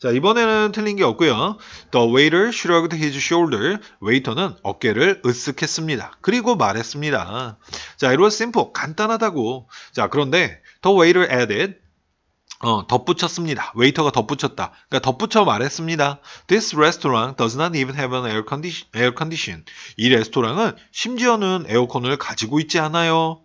자 이번에는 틀린 게 없고요. The waiter shrugged his shoulder. 웨이터는 어깨를 으쓱했습니다. 그리고 말했습니다. 자 it was simple. 간단하다고. 자 그런데 the waiter added. 어, 덧붙였습니다. 웨이터가 덧붙였다. 그러니까 덧붙여 말했습니다. This restaurant does not even have an air condition. Air condition. 이 레스토랑은 심지어는 에어컨을 가지고 있지 않아요.